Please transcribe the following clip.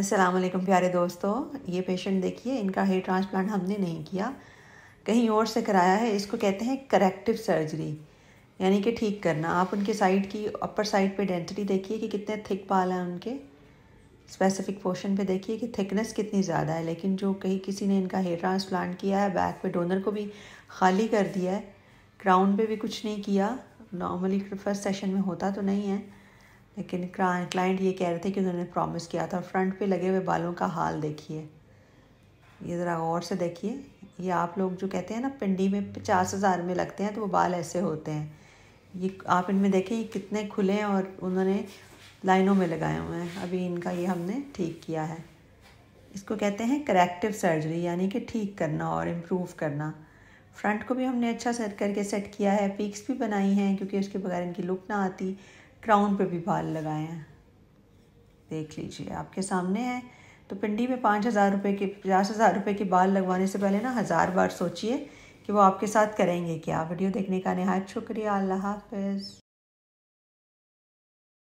असलम प्यारे दोस्तों ये पेशेंट देखिए इनका हेयर ट्रांसप्लांट हमने नहीं किया कहीं और से कराया है इसको कहते हैं करेक्टिव सर्जरी यानी कि ठीक करना आप उनके साइड की अपर साइड पे डेंसिटी देखिए कि कितने थिक बाल हैं उनके स्पेसिफिक पोर्शन पे देखिए कि थिकनेस कितनी ज़्यादा है लेकिन जो कहीं किसी ने इनका हेयर ट्रांसप्लांट किया है बैक पे डोनर को भी खाली कर दिया है क्राउन पे भी कुछ नहीं किया नॉर्मली फर्स्ट सेशन में होता तो नहीं है लेकिन क्लाइंट ये कह रहे थे कि उन्होंने प्रॉमिस किया था फ्रंट पे लगे हुए बालों का हाल देखिए ये ज़रा गौर से देखिए ये आप लोग जो कहते हैं ना पिंडी में पचास हज़ार में लगते हैं तो वो बाल ऐसे होते हैं ये आप इनमें देखें ये कितने खुले हैं और उन्होंने लाइनों में लगाए हुए हैं अभी इनका ये हमने ठीक किया है इसको कहते हैं करेक्टिव सर्जरी यानी कि ठीक करना और इम्प्रूव करना फ्रंट को भी हमने अच्छा सेट करके सेट किया है पिक्स भी बनाई हैं क्योंकि उसके बगैर इनकी लुक ना आती क्राउन पे भी बाल लगाए हैं देख लीजिए आपके सामने है तो पिंडी में पाँच हज़ार रुपये के पचास हज़ार रुपये के बाल लगवाने से पहले ना हज़ार बार सोचिए कि वो आपके साथ करेंगे क्या वीडियो देखने का नहायत शुक्रिया अल्लाह हाफिज़